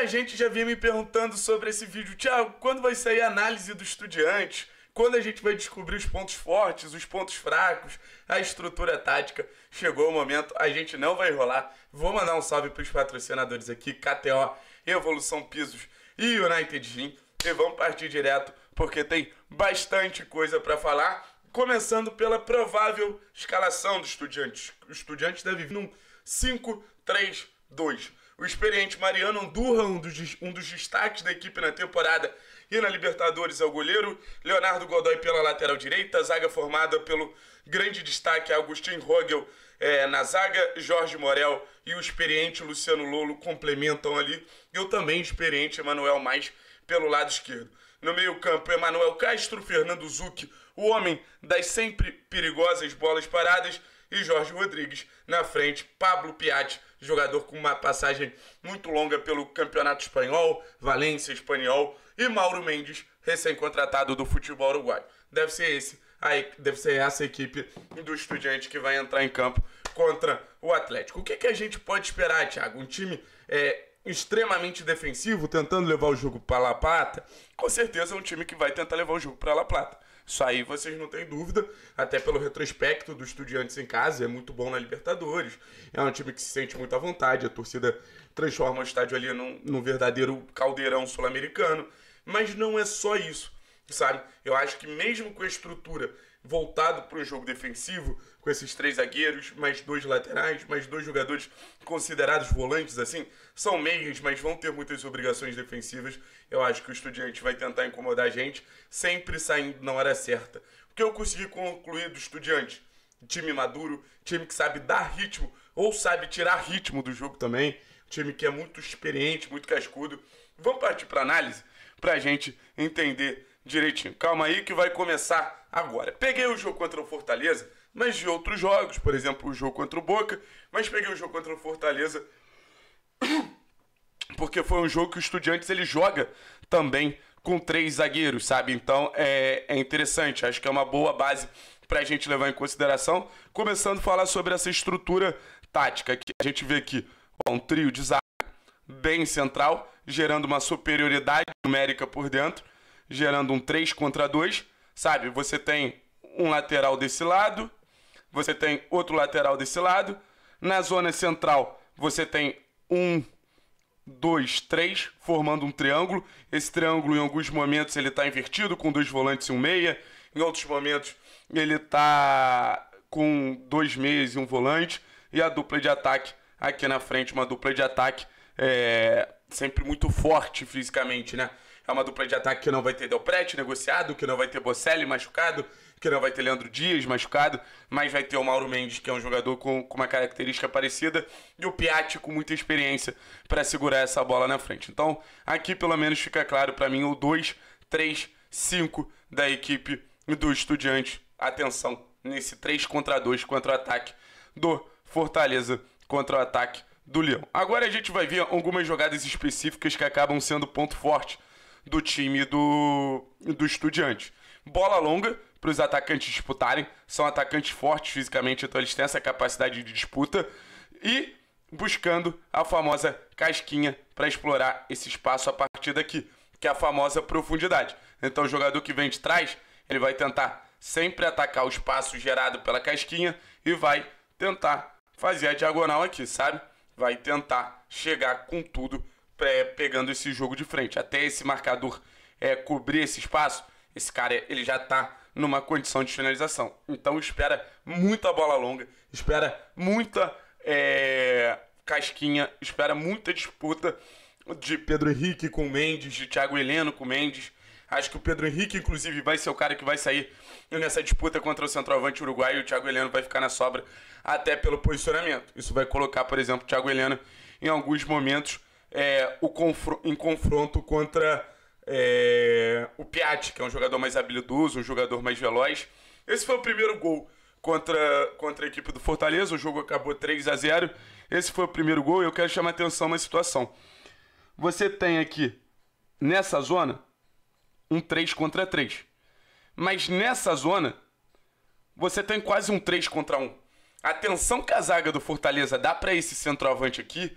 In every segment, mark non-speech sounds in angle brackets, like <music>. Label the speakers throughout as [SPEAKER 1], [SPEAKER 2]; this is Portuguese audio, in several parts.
[SPEAKER 1] Muita gente já vinha me perguntando sobre esse vídeo. Tiago, quando vai sair a análise do estudiante? Quando a gente vai descobrir os pontos fortes, os pontos fracos, a estrutura tática? Chegou o momento, a gente não vai enrolar. Vou mandar um salve para os patrocinadores aqui, KTO, Evolução Pisos e United Gym. E vamos partir direto, porque tem bastante coisa para falar começando pela provável escalação do Estudiantes. O estudiante deve vir num 5-3-2. O experiente Mariano Andurra, um dos, um dos destaques da equipe na temporada e na Libertadores, é o goleiro. Leonardo Godoy pela lateral direita, zaga formada pelo grande destaque Agustin Rogel é, na zaga, Jorge Morel e o experiente Luciano Lolo complementam ali. E o também experiente Emanuel Mais pelo lado esquerdo. No meio-campo, Emanuel Castro, Fernando Zucchi, o homem das sempre perigosas bolas paradas e Jorge Rodrigues na frente. Pablo Piatti, jogador com uma passagem muito longa pelo Campeonato Espanhol, Valência Espanhol, e Mauro Mendes, recém-contratado do futebol uruguaio. Deve ser esse, aí, deve ser essa equipe do Estudiante que vai entrar em campo contra o Atlético. O que, que a gente pode esperar, Thiago? Um time é, extremamente defensivo, tentando levar o jogo para La Plata, com certeza é um time que vai tentar levar o jogo para La Plata. Isso aí vocês não têm dúvida, até pelo retrospecto do Estudiantes em casa, é muito bom na Libertadores. É um time que se sente muito à vontade, a torcida transforma o estádio ali num, num verdadeiro caldeirão sul-americano. Mas não é só isso, sabe? Eu acho que mesmo com a estrutura voltado para o jogo defensivo, com esses três zagueiros, mais dois laterais, mais dois jogadores considerados volantes, assim, são meios, mas vão ter muitas obrigações defensivas. Eu acho que o Estudiante vai tentar incomodar a gente, sempre saindo na hora certa. O que eu consegui concluir do Estudiante? Time maduro, time que sabe dar ritmo ou sabe tirar ritmo do jogo também. Time que é muito experiente, muito cascudo. Vamos partir para análise para a gente entender direitinho. Calma aí que vai começar agora. Peguei o jogo contra o Fortaleza mas de outros jogos, por exemplo, o jogo contra o Boca, mas peguei o jogo contra o Fortaleza, <coughs> porque foi um jogo que o Estudiantes ele joga também com três zagueiros, sabe? Então é, é interessante, acho que é uma boa base para a gente levar em consideração, começando a falar sobre essa estrutura tática que a gente vê aqui, ó, um trio de zaga bem central, gerando uma superioridade numérica por dentro, gerando um 3 contra 2, sabe? Você tem um lateral desse lado, você tem outro lateral desse lado. Na zona central, você tem um, dois, três, formando um triângulo. Esse triângulo, em alguns momentos, ele está invertido, com dois volantes e um meia. Em outros momentos, ele está com dois meias e um volante. E a dupla de ataque aqui na frente, uma dupla de ataque é, sempre muito forte fisicamente, né? É uma dupla de ataque que não vai ter Delprete negociado, que não vai ter Bocelli machucado, que não vai ter Leandro Dias machucado, mas vai ter o Mauro Mendes, que é um jogador com, com uma característica parecida, e o Piatti com muita experiência para segurar essa bola na frente. Então, aqui pelo menos fica claro para mim o 2, 3, 5 da equipe do Estudiante. Atenção nesse 3 contra 2 contra o ataque do Fortaleza contra o ataque do Leão. Agora a gente vai ver algumas jogadas específicas que acabam sendo ponto forte do time do, do Estudiante. Bola longa, para os atacantes disputarem. São atacantes fortes fisicamente, então eles têm essa capacidade de disputa. E buscando a famosa casquinha para explorar esse espaço a partir daqui, que é a famosa profundidade. Então o jogador que vem de trás, ele vai tentar sempre atacar o espaço gerado pela casquinha e vai tentar fazer a diagonal aqui, sabe? Vai tentar chegar com tudo pegando esse jogo de frente. Até esse marcador é, cobrir esse espaço, esse cara, ele já tá numa condição de finalização. Então espera muita bola longa, espera muita é, casquinha, espera muita disputa de Pedro Henrique com Mendes, de Thiago Heleno com Mendes. Acho que o Pedro Henrique, inclusive, vai ser o cara que vai sair nessa disputa contra o centroavante uruguaio. O Thiago Heleno vai ficar na sobra até pelo posicionamento. Isso vai colocar, por exemplo, o Thiago Heleno em alguns momentos é, o confr em confronto contra é, o Piatti, que é um jogador mais habilidoso, um jogador mais veloz. Esse foi o primeiro gol contra, contra a equipe do Fortaleza. O jogo acabou 3 a 0 Esse foi o primeiro gol e eu quero chamar atenção na situação. Você tem aqui, nessa zona, um 3 contra 3. Mas nessa zona, você tem quase um 3 contra 1. A tensão que a zaga do Fortaleza dá para esse centroavante aqui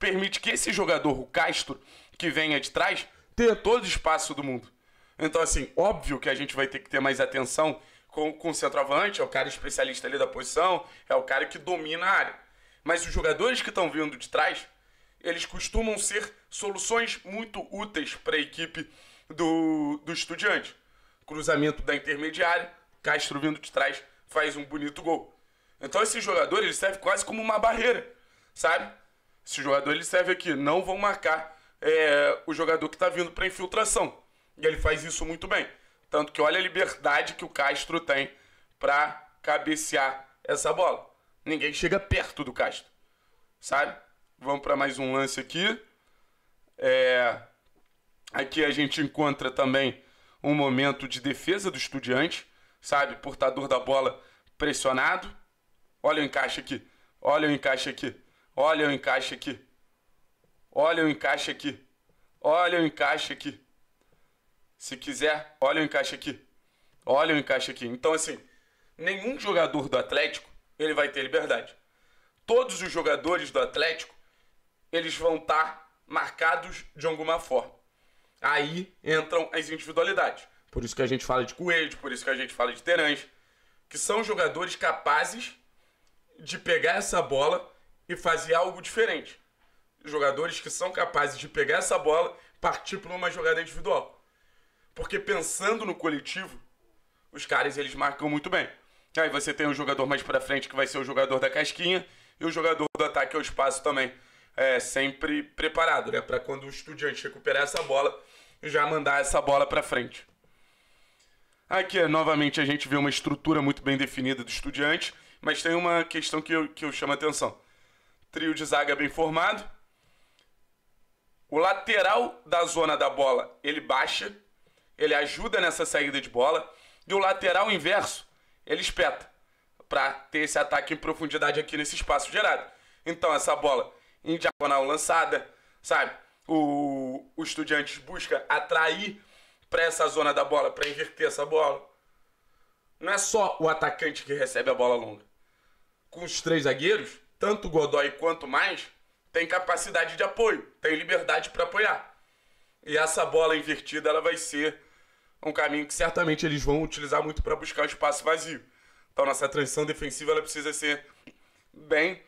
[SPEAKER 1] permite que esse jogador, o Castro, que venha de trás, ter todo o espaço do mundo. Então, assim, óbvio que a gente vai ter que ter mais atenção com, com o centroavante, é o cara especialista ali da posição, é o cara que domina a área. Mas os jogadores que estão vindo de trás, eles costumam ser soluções muito úteis para a equipe do, do estudiante. Cruzamento da intermediária, Castro vindo de trás faz um bonito gol. Então esse jogador ele serve quase como uma barreira, sabe? Esse jogador ele serve aqui, não vão marcar é, o jogador que está vindo para infiltração. E ele faz isso muito bem. Tanto que olha a liberdade que o Castro tem para cabecear essa bola. Ninguém chega perto do Castro. Sabe? Vamos para mais um lance aqui. É... Aqui a gente encontra também um momento de defesa do estudiante, sabe? Portador da bola pressionado. Olha o encaixe aqui. Olha o encaixe aqui. Olha o encaixe aqui. Olha o encaixe aqui. Olha o encaixe aqui. Se quiser, olha o encaixe aqui. Olha o encaixe aqui. Então, assim, nenhum jogador do Atlético ele vai ter liberdade. Todos os jogadores do Atlético eles vão estar marcados de alguma forma. Aí entram as individualidades. Por isso que a gente fala de Coelho, por isso que a gente fala de Terãs, que são jogadores capazes de pegar essa bola e fazer algo diferente jogadores que são capazes de pegar essa bola, partir para uma jogada individual. Porque pensando no coletivo, os caras eles marcam muito bem. Aí você tem um jogador mais para frente que vai ser o jogador da casquinha e o jogador do ataque ao espaço também. É sempre preparado, né, para quando o estudante recuperar essa bola, já mandar essa bola para frente. Aqui, novamente, a gente vê uma estrutura muito bem definida do estudante, mas tem uma questão que eu, que eu chamo a atenção. Trio de zaga bem formado, o lateral da zona da bola, ele baixa, ele ajuda nessa saída de bola. E o lateral inverso, ele espeta para ter esse ataque em profundidade aqui nesse espaço gerado. Então, essa bola em diagonal lançada, sabe? O, o Estudiantes busca atrair para essa zona da bola, para inverter essa bola. Não é só o atacante que recebe a bola longa. Com os três zagueiros, tanto o Godoy quanto mais, tem capacidade de apoio, tem liberdade para apoiar. E essa bola invertida ela vai ser um caminho que certamente eles vão utilizar muito para buscar o espaço vazio. Então nossa transição defensiva ela precisa ser bem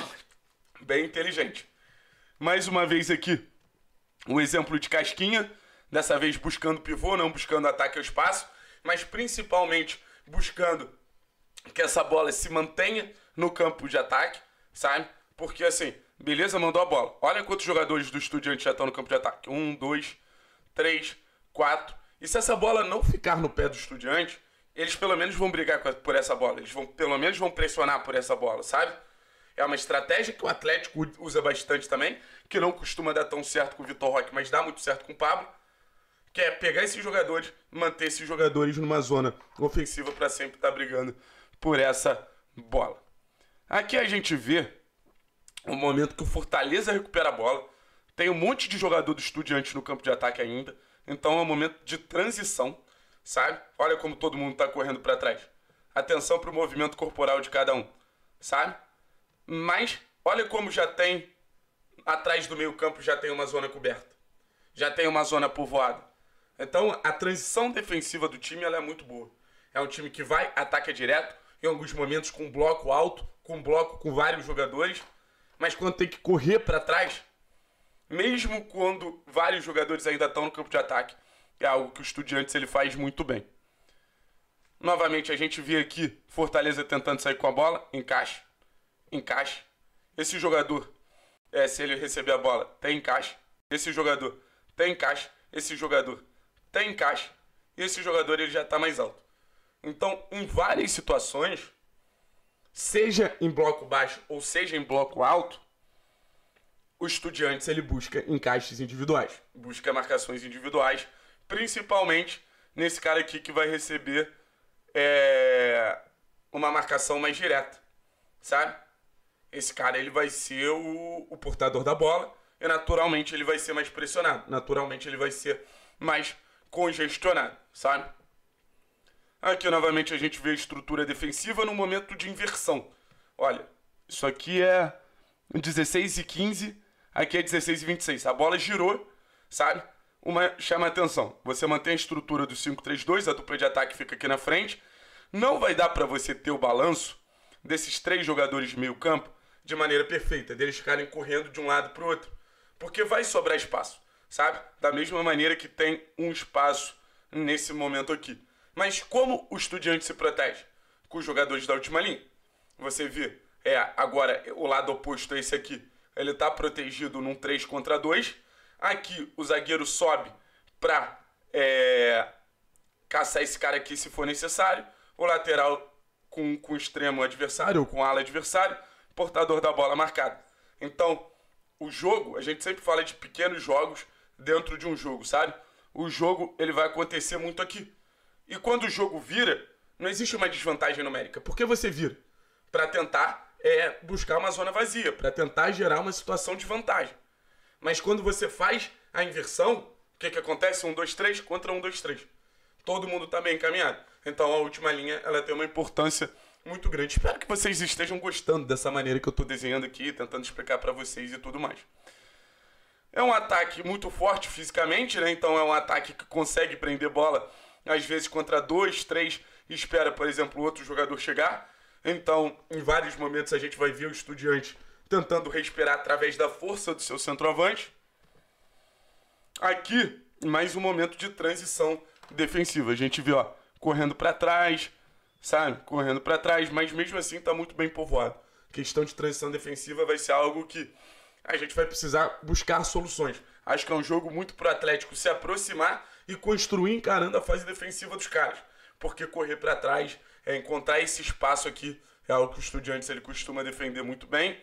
[SPEAKER 1] <coughs> bem inteligente. Mais uma vez aqui um exemplo de casquinha, dessa vez buscando pivô, não buscando ataque ao espaço, mas principalmente buscando que essa bola se mantenha no campo de ataque, sabe? Porque assim, Beleza? Mandou a bola. Olha quantos jogadores do Estudiante já estão tá no campo de ataque. Um, dois, três, quatro. E se essa bola não ficar no pé do Estudiante, eles pelo menos vão brigar por essa bola. Eles vão, pelo menos vão pressionar por essa bola, sabe? É uma estratégia que o Atlético usa bastante também, que não costuma dar tão certo com o Vitor Roque, mas dá muito certo com o Pablo. Que é pegar esses jogadores, manter esses jogadores numa zona ofensiva para sempre estar tá brigando por essa bola. Aqui a gente vê um momento que o Fortaleza recupera a bola. Tem um monte de jogador do Estudiantes no campo de ataque ainda. Então é um momento de transição, sabe? Olha como todo mundo está correndo para trás. Atenção para o movimento corporal de cada um, sabe? Mas olha como já tem atrás do meio-campo já tem uma zona coberta. Já tem uma zona povoada. Então a transição defensiva do time é muito boa. É um time que vai, ataca direto, em alguns momentos com um bloco alto, com um bloco com vários jogadores mas quando tem que correr para trás, mesmo quando vários jogadores ainda estão no campo de ataque, é algo que o Estudiantes ele faz muito bem. Novamente, a gente vê aqui Fortaleza tentando sair com a bola, encaixa, encaixa. Esse jogador, é, se ele receber a bola, tem encaixe. Esse jogador tem encaixe. Esse jogador tem encaixe. E esse jogador ele já está mais alto. Então, em várias situações, seja em bloco baixo ou seja em bloco alto, o estudante ele busca encaixes individuais, busca marcações individuais, principalmente nesse cara aqui que vai receber é, uma marcação mais direta, sabe? Esse cara ele vai ser o, o portador da bola e naturalmente ele vai ser mais pressionado, naturalmente ele vai ser mais congestionado, sabe? Aqui novamente a gente vê a estrutura defensiva no momento de inversão. Olha, isso aqui é 16 e 15, aqui é 16 e 26. A bola girou, sabe? Uma chama a atenção. Você mantém a estrutura do 5-3-2, a dupla de ataque fica aqui na frente. Não vai dar para você ter o balanço desses três jogadores de meio campo de maneira perfeita, deles ficarem correndo de um lado para o outro, porque vai sobrar espaço, sabe? Da mesma maneira que tem um espaço nesse momento aqui. Mas como o estudiante se protege? Com os jogadores da última linha. Você vê, é, agora o lado oposto é esse aqui. Ele está protegido num 3 contra 2. Aqui o zagueiro sobe para é, caçar esse cara aqui se for necessário. O lateral com, com o extremo adversário ou com ala adversário. Portador da bola marcado. Então, o jogo, a gente sempre fala de pequenos jogos dentro de um jogo, sabe? O jogo ele vai acontecer muito aqui. E quando o jogo vira, não existe uma desvantagem numérica. Por que você vira? Para tentar é, buscar uma zona vazia, para tentar gerar uma situação de vantagem. Mas quando você faz a inversão, o que, que acontece? Um, dois, três contra um, dois, três. Todo mundo está bem encaminhado. Então a última linha ela tem uma importância muito grande. Espero que vocês estejam gostando dessa maneira que eu estou desenhando aqui, tentando explicar para vocês e tudo mais. É um ataque muito forte fisicamente, né? Então é um ataque que consegue prender bola às vezes contra dois, três, espera, por exemplo, outro jogador chegar. Então, em vários momentos a gente vai ver o estudiante tentando respirar através da força do seu centroavante. Aqui, mais um momento de transição defensiva. A gente vê, ó, correndo para trás, sabe? Correndo para trás, mas mesmo assim tá muito bem povoado. questão de transição defensiva vai ser algo que a gente vai precisar buscar soluções. Acho que é um jogo muito pro Atlético se aproximar e construir encarando a fase defensiva dos caras. Porque correr para trás, é, encontrar esse espaço aqui, é algo que o Estudiantes ele costuma defender muito bem.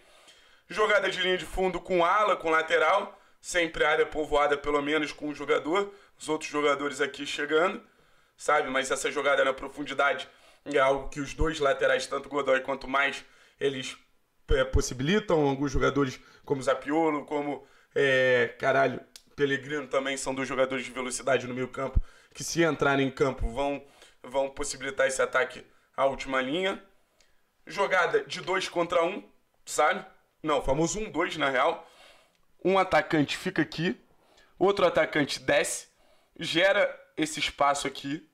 [SPEAKER 1] Jogada de linha de fundo com ala, com lateral, sempre área povoada pelo menos com um jogador, os outros jogadores aqui chegando, sabe? Mas essa jogada na profundidade é algo que os dois laterais, tanto Godoy quanto mais, eles é, possibilitam. Alguns jogadores, como Zapiolo, como. É, caralho, Pellegrino também são dois jogadores de velocidade no meio campo, que se entrarem em campo vão, vão possibilitar esse ataque à última linha. Jogada de dois contra um, sabe? Não, famoso um dois na real. Um atacante fica aqui, outro atacante desce, gera esse espaço aqui.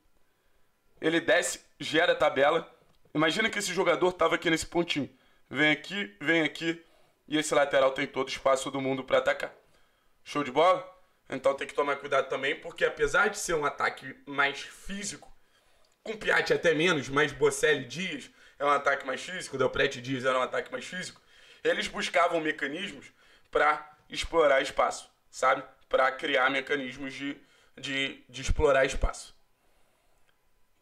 [SPEAKER 1] Ele desce, gera a tabela. Imagina que esse jogador estava aqui nesse pontinho. Vem aqui, vem aqui, e esse lateral tem todo o espaço do mundo para atacar. Show de bola? Então tem que tomar cuidado também, porque apesar de ser um ataque mais físico, com Piatti até menos, mas Bocelli Dias é um ataque mais físico, Delprete Dias era um ataque mais físico, eles buscavam mecanismos para explorar espaço, sabe? Para criar mecanismos de, de, de explorar espaço.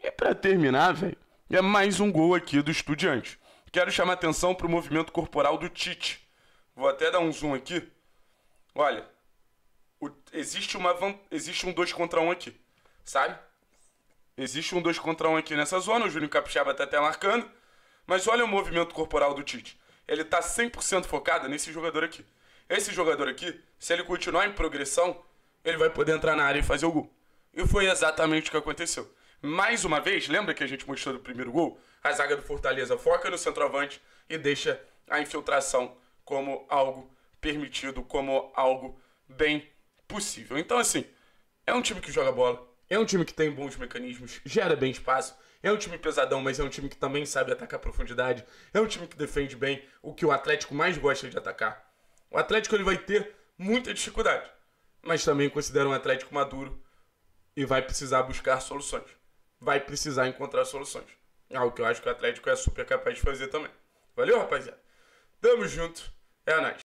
[SPEAKER 1] E para terminar, velho, é mais um gol aqui do Estudiante. Quero chamar atenção para o movimento corporal do Tite. Vou até dar um zoom aqui. Olha, o, existe, uma, existe um 2 contra 1 um aqui, sabe? Existe um 2 contra 1 um aqui nessa zona, o Júnior Capixaba tá até marcando. Mas olha o movimento corporal do Tite. Ele tá 100% focado nesse jogador aqui. Esse jogador aqui, se ele continuar em progressão, ele vai poder entrar na área e fazer o gol. E foi exatamente o que aconteceu. Mais uma vez, lembra que a gente mostrou no primeiro gol? A zaga do Fortaleza foca no centroavante e deixa a infiltração como algo permitido, como algo bem possível. Então, assim, é um time que joga bola, é um time que tem bons mecanismos, gera bem espaço, é um time pesadão, mas é um time que também sabe atacar a profundidade, é um time que defende bem o que o Atlético mais gosta de atacar. O Atlético ele vai ter muita dificuldade, mas também considera um Atlético maduro e vai precisar buscar soluções. Vai precisar encontrar soluções. É algo que eu acho que o Atlético é super capaz de fazer também. Valeu, rapaziada. Tamo junto. É nóis.